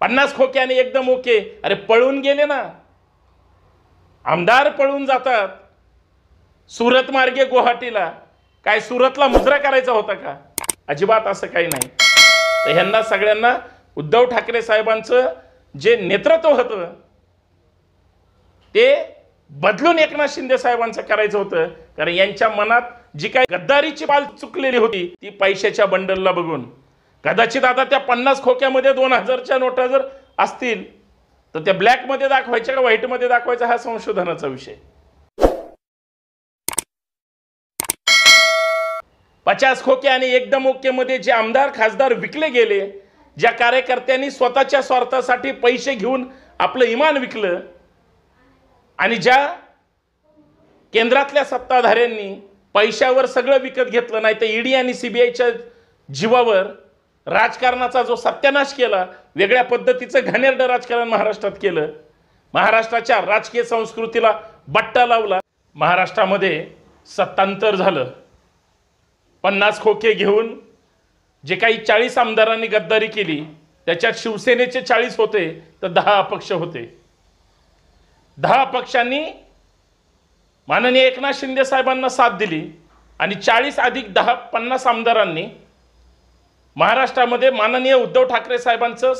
पन्नास आणि एकदम ओके अरे पळून गेले ना आमदार पळून जातात सुरत मार्गे गुवाहाटीला काय सुरतला मुजरा करायचा होता का अजिबात असं काही नाही तर ह्यांना सगळ्यांना उद्धव ठाकरे साहेबांचं जे नेतृत्व होतं ते बदलून एकनाथ शिंदे साहेबांचं करायचं होतं कारण यांच्या मनात जी काही गद्दारीची बाल चुकलेली होती ती पैशाच्या बंडलला बघून कदाचित आता त्या पन्नास खोक्यामध्ये दोन हजारच्या नोटा जर असतील तर त्या ब्लॅकमध्ये दाखवायच्या का व्हाईटमध्ये दाखवायचा हा संशोधनाचा विषय पचास खोके आणि एकदम ओकेमध्ये जे आमदार खासदार विकले गेले ज्या कार्यकर्त्यांनी स्वतःच्या स्वार्थासाठी पैसे घेऊन आपलं इमान विकलं आणि ज्या केंद्रातल्या सत्ताधाऱ्यांनी पैशावर सगळं विकत घेतलं नाही तर ईडी e आणि सीबीआयच्या जीवावर राजकारणाचा जो सत्यानाश केला वेगळ्या पद्धतीचं घाणेरडं राजकारण महाराष्ट्रात केलं महाराष्ट्राच्या राजकीय संस्कृतीला बट्टा लावला महाराष्ट्रामध्ये सत्तांतर झालं पन्नास खोके घेऊन जे काही चाळीस आमदारांनी गद्दारी केली त्याच्यात शिवसेनेचे चाळीस होते तर दहा अपक्ष होते दहा अपक्षांनी माननीय एकनाथ शिंदे साहेबांना साथ दिली आणि चाळीस अधिक दहा पन्नास आमदारांनी महाराष्ट्रामध्ये माननीय उद्धव ठाकरे साहेबांचं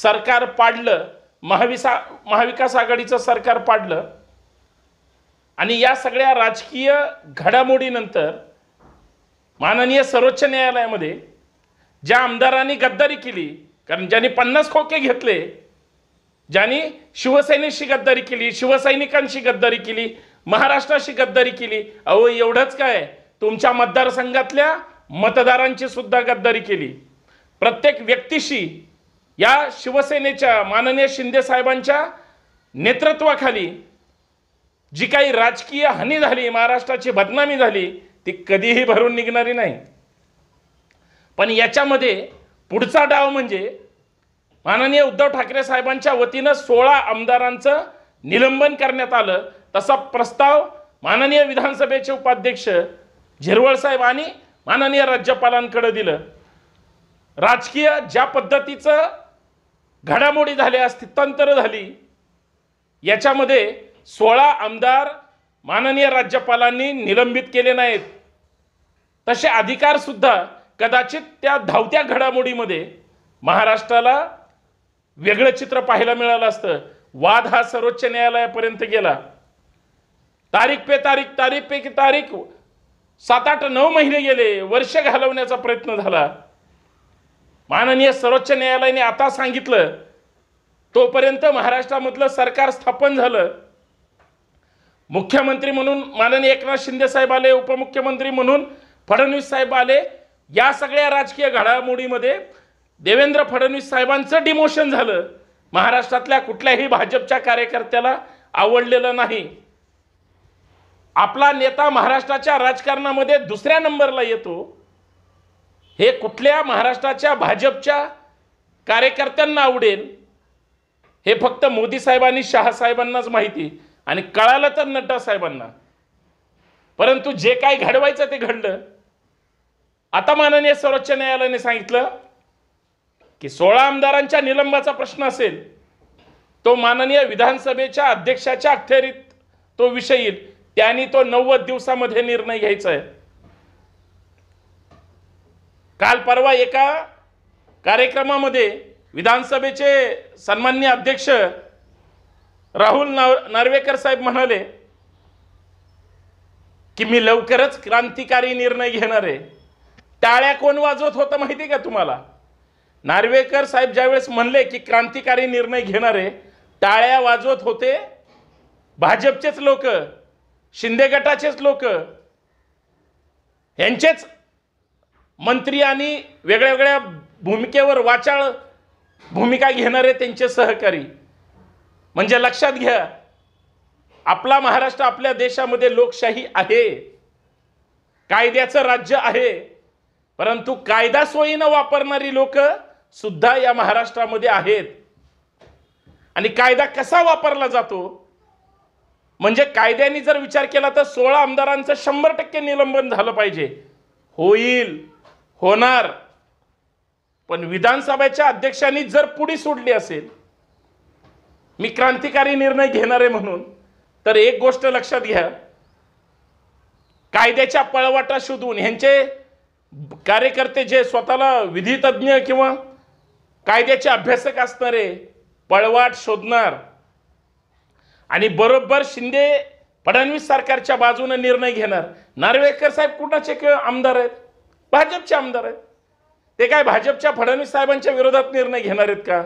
सरकार पाडलं महाविसा महाविकास आघाडीचं सरकार पाडलं आणि या सगळ्या राजकीय घडामोडीनंतर माननीय सर्वोच्च न्यायालयामध्ये ज्या आमदारांनी गद्दारी केली कारण ज्यांनी पन्नास खोके घेतले ज्यांनी शिवसैनिकशी गद्दारी केली शिवसैनिकांशी गद्दारी केली महाराष्ट्राशी गद्दारी केली अहो एवढंच काय तुमच्या मतदारसंघातल्या मतदारांची सुद्धा गद्दारी केली प्रत्येक व्यक्तीशी या शिवसेनेच्या माननीय शिंदे साहेबांच्या नेतृत्वाखाली जी काही राजकीय हानी झाली महाराष्ट्राची बदनामी झाली ती कधीही भरून निघणारी नाही पण याच्यामध्ये पुढचा डाव म्हणजे माननीय उद्धव ठाकरे साहेबांच्या वतीनं सोळा आमदारांचं निलंबन करण्यात आलं तसा प्रस्ताव माननीय विधानसभेचे उपाध्यक्ष झिरवळ साहेब आणि माननीय राज्यपालांकडे दिलं राजकीय ज्या पद्धतीचं घडामोडी झाल्या स्थितांतर झाली याच्यामध्ये सोळा आमदार माननीय राज्यपालांनी निलंबित केले नाहीत तसे अधिकारसुद्धा कदाचित त्या धावत्या घडामोडीमध्ये महाराष्ट्राला वेगळं चित्र पाहायला मिळालं असतं वाद हा सर्वोच्च न्यायालयापर्यंत गेला तारीख पे तारीख तारीख पे की तारीख सात आठ नऊ महिने गेले वर्ष घालवण्याचा प्रयत्न झाला माननीय सर्वोच्च न्यायालयाने आता सांगितलं तोपर्यंत महाराष्ट्रामधलं सरकार स्थापन झालं मुख्यमंत्री म्हणून माननीय एकनाथ शिंदे साहेब आले उपमुख्यमंत्री म्हणून फडणवीस साहेब आले या सगळ्या राजकीय घडामोडीमध्ये देवेंद्र फडणवीस साहेबांचं डिमोशन झालं महाराष्ट्रातल्या कुठल्याही भाजपच्या कार्यकर्त्याला आवडलेलं नाही आपला नेता महाराष्ट्राच्या राजकारणामध्ये दुसऱ्या नंबरला येतो हे कुठल्या महाराष्ट्राच्या भाजपच्या कार्यकर्त्यांना आवडेल हे फक्त मोदी साहेबांनी साहेबांनाच माहिती आणि कळालं तर नड्डा साहेबांना परंतु जे काय घडवायचं ते घडलं आता माननीय सर्वोच्च न्यायालयाने सांगितलं की सोळा आमदारांच्या निलंबाचा प्रश्न असेल तो माननीय विधानसभेच्या अध्यक्षाच्या अखेरीत तो विषय येईल त्यांनी तो नव्वद दिवसामध्ये निर्णय घ्यायचा आहे काल परवा एका कार्यक्रमामध्ये विधानसभेचे सन्मान्य अध्यक्ष राहुल नार्वेकर साहेब म्हणाले की मी लवकरच क्रांतिकारी निर्णय घेणार आहे टाळ्या कोण वाजवत होतं माहिती का तुम्हाला नार्वेकर साहेब ज्यावेळेस म्हणले की क्रांतिकारी निर्णय घेणारे टाळ्या वाजवत होते भाजपचेच लोक शिंदे गटाचेच लोक यांचेच मंत्री आणि वेगळ्या वेगळ्या भूमिकेवर वाचाळ भूमिका घेणारे त्यांचे सहकारी म्हणजे लक्षात घ्या आपला महाराष्ट्र आपल्या देशामध्ये लोकशाही आहे कायद्याचं राज्य आहे परंतु कायदा सोयीनं वापरणारी लोक सुद्धा या महाराष्ट्रामध्ये आहेत आणि कायदा कसा वापरला जातो म्हणजे कायद्याने जर विचार केला तर सोळा आमदारांचं शंभर टक्के निलंबन झालं पाहिजे होईल होणार पण विधानसभेच्या अध्यक्षांनी जर पुढे सोडली असेल मी क्रांतिकारी निर्णय घेणार आहे म्हणून तर एक गोष्ट लक्षात घ्या कायद्याच्या पळवाटा शोधून ह्यांचे कार्यकर्ते जे स्वतःला विधितज्ञ किंवा कायद्याचे अभ्यासक असणारे पळवाट शोधणार आणि बरोबर शिंदे फडणवीस सरकारच्या बाजूने निर्णय घेणार नार्वेकर साहेब कुणाचे आमदार आहेत भाजपचे आमदार आहेत ते काय भाजपच्या फडणवीस साहेबांच्या विरोधात निर्णय घेणार आहेत का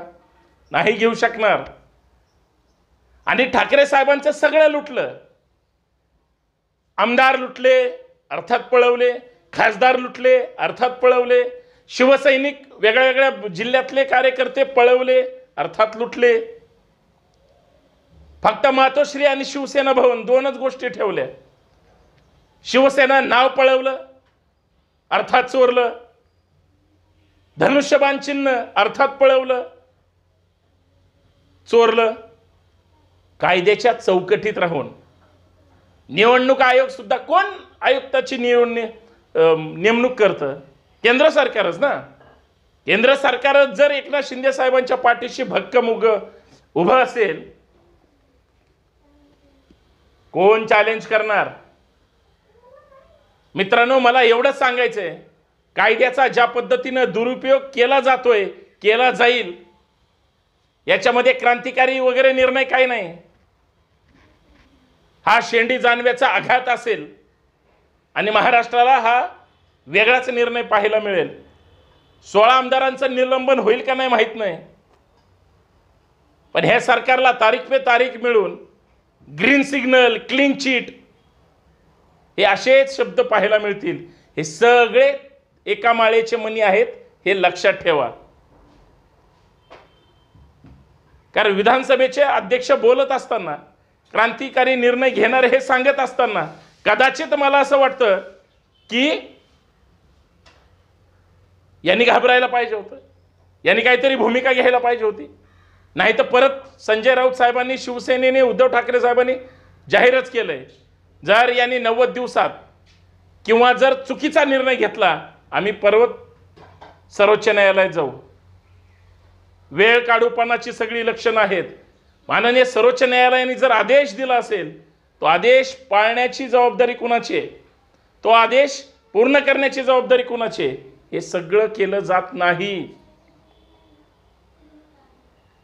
नाही घेऊ शकणार आणि ठाकरे साहेबांचं सगळं लुटलं आमदार लुटले अर्थात पळवले खासदार लुटले अर्थात पळवले शिवसैनिक वेगळ्या वेगळ्या जिल्ह्यातले कार्यकर्ते पळवले अर्थात लुटले फक्त मातोश्री आणि शिवसेना भवन दोनच गोष्टी ठेवल्या शिवसेना नाव पळवलं अर्थात चोरलं धनुष्यबान चिन्ह अर्थात पळवलं चोरलं कायद्याच्या चौकटीत राहून निवडणूक आयोग सुद्धा कोण आयुक्ताची निवड नेमणूक करतं केंद्र सरकारच ना केंद्र सरकारच जर एकनाथ शिंदे साहेबांच्या पाठीशी भक्कम उग उभं असेल कोण चॅलेंज करणार मित्रांनो मला एवढंच सांगायचंय कायद्याचा ज्या पद्धतीनं दुरुपयोग केला जातोय केला जाईल याच्यामध्ये क्रांतिकारी वगैरे निर्णय काय नाही हा शेंडी जानव्याचा आघात असेल आणि महाराष्ट्राला हा वेगळाच निर्णय पाहायला मिळेल सोळा आमदारांचं निलंबन होईल का नाही माहीत नाही पण ह्या सरकारला तारीख पे तारीख मिळून ग्रीन सिग्नल क्लीन चीट, हे असेच शब्द पाहायला मिळतील हे सगळे एका माळेचे मनी आहेत हे लक्षात ठेवा कारण विधानसभेचे अध्यक्ष बोलत असताना क्रांतिकारी निर्णय घेणारे हे सांगत असताना कदाचित मला असं वाटतं की यांनी घाबरायला पाहिजे होतं यांनी काहीतरी भूमिका घ्यायला पाहिजे होती नाही तर परत संजय राऊत साहेबांनी शिवसेनेने उद्धव ठाकरे साहेबांनी जाहीरच केलं आहे जर यांनी नव्वद दिवसात किंवा जर चुकीचा निर्णय घेतला आम्ही परत सर्वोच्च न्यायालयात जाऊ वेळ काढूपणाची सगळी लक्षणं आहेत माननीय सर्वोच्च न्यायालयाने जर आदेश दिला असेल तो आदेश पाळण्याची जबाबदारी कुणाची आहे तो आदेश पूर्ण करण्याची जबाबदारी कुणाची आहे हे सगळं केलं जात नाही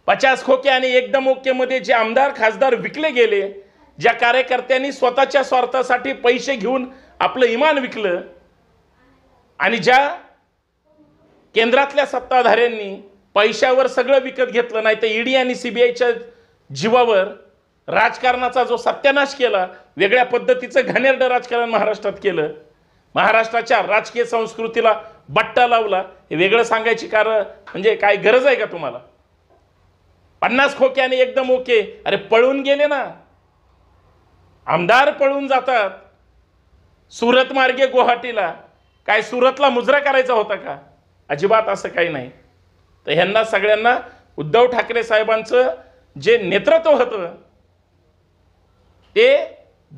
पचास खोके आणि एकदम ओकेमध्ये जे आमदार खासदार विकले गेले ज्या कार्यकर्त्यांनी स्वतःच्या स्वार्थासाठी पैसे घेऊन आपलं इमान विकलं आणि ज्या केंद्रातल्या सत्ताधाऱ्यांनी पैशावर सगळं विकत घेतलं नाही तर ईडी आणि सीबीआयच्या जीवावर राजकारणाचा जो सत्यानाश केला वेगळ्या पद्धतीचं घाणेरडं राजकारण महाराष्ट्रात केलं महाराष्ट्राच्या राजकीय संस्कृतीला बट्टा लावला हे वेगळं सांगायची कारण म्हणजे काय गरज आहे का तुम्हाला पन्नास खोक्याने एकदम ओके अरे पळून गेले ना आमदार पळून जातात सुरत मार्गे गुवाहाटीला काय सुरतला मुजरा करायचा होता का अजिबात असं काही नाही तर ह्यांना सगळ्यांना उद्धव ठाकरे साहेबांचं जे नेतृत्व होतं ते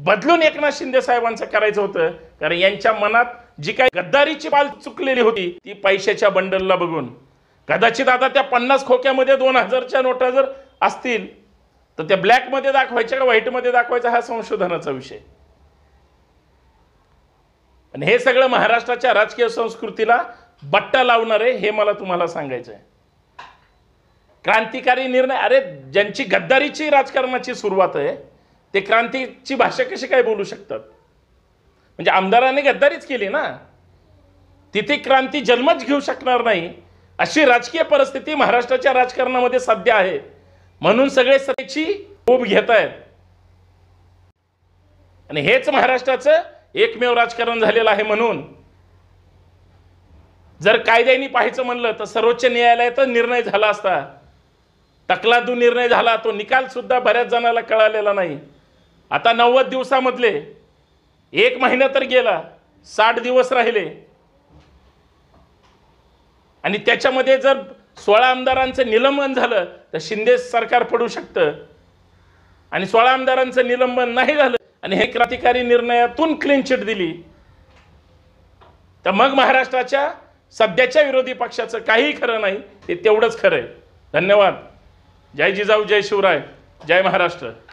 बदलून एकनाथ शिंदे साहेबांचं करायचं होतं कारण यांच्या मनात जी काही गद्दारीची बाल चुकलेली होती ती पैशाच्या बंडलला बघून कदाचित आता त्या पन्नास खोक्यामध्ये दोन हजारच्या नोटा जर असतील तर त्या ब्लॅकमध्ये दाखवायच्या का व्हाईटमध्ये दाखवायचा हा संशोधनाचा विषय आणि हे सगळं महाराष्ट्राच्या राजकीय संस्कृतीला बट्टा लावणारे हे मला तुम्हाला सांगायचं आहे क्रांतिकारी निर्णय अरे ज्यांची गद्दारीची राजकारणाची सुरुवात आहे ते क्रांतीची भाषा कशी काय बोलू शकतात म्हणजे आमदाराने गद्दारीच केली ना तिथे क्रांती जन्मच घेऊ शकणार नाही अशी राजकीय परिस्थिती महाराष्ट्राच्या राजकारणामध्ये सध्या आहे म्हणून सगळे सत्तेची खूप घेत आहेत आणि हेच महाराष्ट्राचं एकमेव राजकारण झालेलं आहे म्हणून जर कायद्याने पाहायचं म्हणलं तर सर्वोच्च न्यायालयाचा निर्णय झाला असता तकलादू निर्णय झाला तो निकाल सुद्धा बऱ्याच जणाला कळालेला नाही आता नव्वद दिवसामधले एक महिना तर गेला साठ दिवस राहिले आणि त्याच्यामध्ये जर सोळा आमदारांचं निलंबन झालं तर शिंदे सरकार पडू शकतं आणि सोळा आमदारांचं निलंबन नाही झालं आणि हे क्रांतिकारी निर्णयातून क्लीन चिट दिली तर मग महाराष्ट्राच्या सध्याच्या विरोधी पक्षाचं काहीही खरं नाही ते तेवढंच खरं आहे धन्यवाद जय जिजाऊ जय शिवराय जय महाराष्ट्र